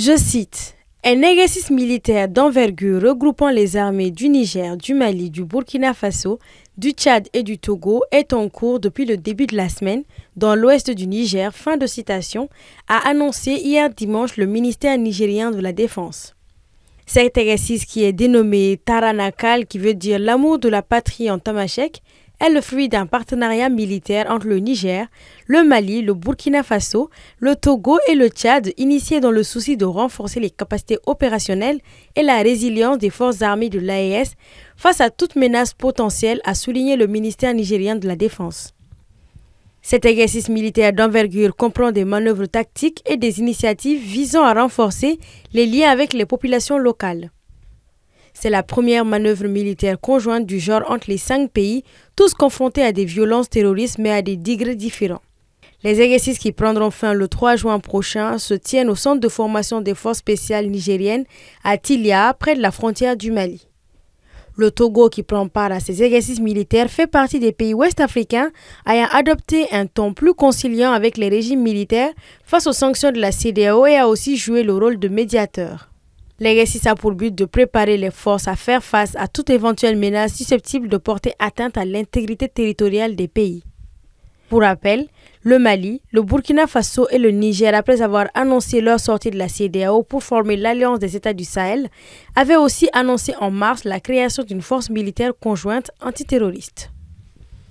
Je cite. Un exercice militaire d'envergure regroupant les armées du Niger, du Mali, du Burkina Faso, du Tchad et du Togo est en cours depuis le début de la semaine dans l'ouest du Niger, fin de citation, a annoncé hier dimanche le ministère nigérien de la Défense. Cet exercice qui est dénommé Taranakal, qui veut dire l'amour de la patrie en tamashek, est le fruit d'un partenariat militaire entre le Niger, le Mali, le Burkina Faso, le Togo et le Tchad, initié dans le souci de renforcer les capacités opérationnelles et la résilience des forces armées de l'AES face à toute menace potentielle, a souligné le ministère nigérien de la Défense. Cet exercice militaire d'envergure comprend des manœuvres tactiques et des initiatives visant à renforcer les liens avec les populations locales. C'est la première manœuvre militaire conjointe du genre entre les cinq pays, tous confrontés à des violences terroristes mais à des degrés différents. Les exercices qui prendront fin le 3 juin prochain se tiennent au centre de formation des forces spéciales nigériennes à Tilia, près de la frontière du Mali. Le Togo, qui prend part à ces exercices militaires, fait partie des pays ouest-africains ayant adopté un ton plus conciliant avec les régimes militaires face aux sanctions de la CDAO et a aussi joué le rôle de médiateur. L'exercice a pour but de préparer les forces à faire face à toute éventuelle menace susceptible de porter atteinte à l'intégrité territoriale des pays. Pour rappel, le Mali, le Burkina Faso et le Niger, après avoir annoncé leur sortie de la CDAO pour former l'Alliance des États du Sahel, avaient aussi annoncé en mars la création d'une force militaire conjointe antiterroriste.